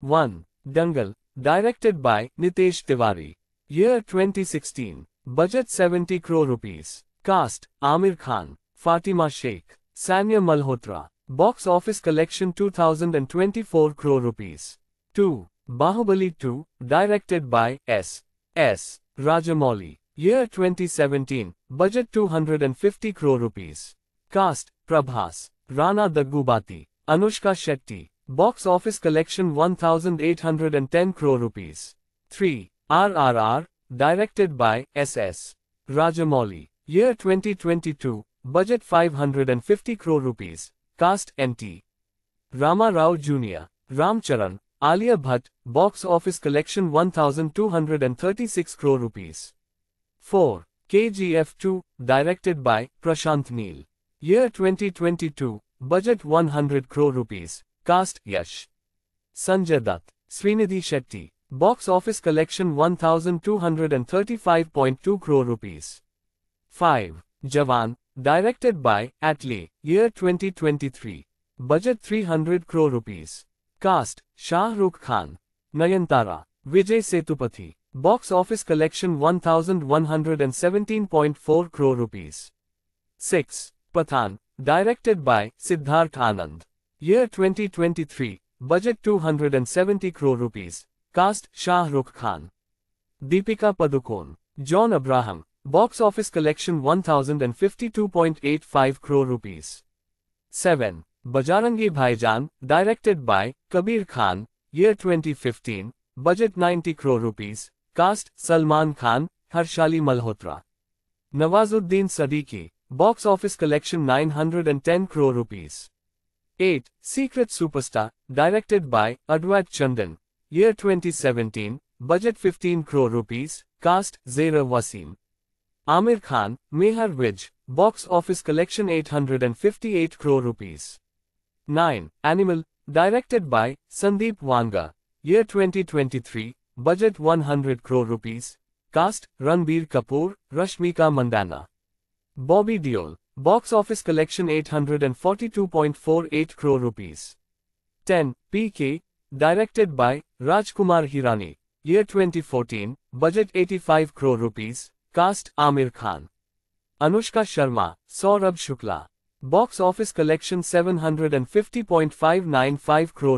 1. Dangal, directed by Nitesh Tiwari. Year 2016, budget 70 crore rupees. Cast, Amir Khan, Fatima Sheikh, Sanya Malhotra. Box office collection 2024 crore rupees. 2. Bahubali 2, directed by S. S. Rajamouli. Year 2017, budget 250 crore rupees. Cast, Prabhas, Rana Daggubati, Anushka Shetty, Box office collection 1810 crore rupees. 3. RRR, directed by S.S. Rajamouli. Year 2022, budget 550 crore rupees. Cast NT. Rama Rao Jr., Ramcharan, Alia Bhatt, box office collection 1236 crore rupees. 4. KGF 2, directed by Prashant Neel. Year 2022, budget 100 crore rupees cast Yash Sanjay Dutt Srinidhi Shetty box office collection 1235.2 crore rupees 5 Jawan directed by Atlee year 2023 budget 300 crore rupees cast Shah Rukh Khan Nayantara Vijay Setupathi box office collection 1117.4 crore rupees 6 Pathan directed by Siddharth Anand Year 2023, budget 270 crore rupees. Cast Shah Rukh Khan. Deepika Padukone. John Abraham. Box office collection 1052.85 crore rupees. 7. Bajarangi Bhaijaan, directed by Kabir Khan, year 2015, budget 90 crore rupees, cast Salman Khan, Harshali Malhotra. Nawazuddin Sadiqi, box office collection 910 crore rupees. 8. Secret Superstar, directed by Adwait Chandan. Year 2017, budget 15 crore rupees, cast Zaira Wasim. Amir Khan, Mehar Vij, box office collection 858 crore rupees. 9. Animal, directed by Sandeep Wanga. Year 2023, budget 100 crore rupees. Cast Ranbir Kapoor, Rashmika Mandana. Bobby Deol, Box office collection 842.48 crore rupees. 10. PK, directed by Rajkumar Hirani. Year 2014, budget 85 crore rupees. Cast Amir Khan. Anushka Sharma, Saurabh Shukla. Box office collection 750.595 crore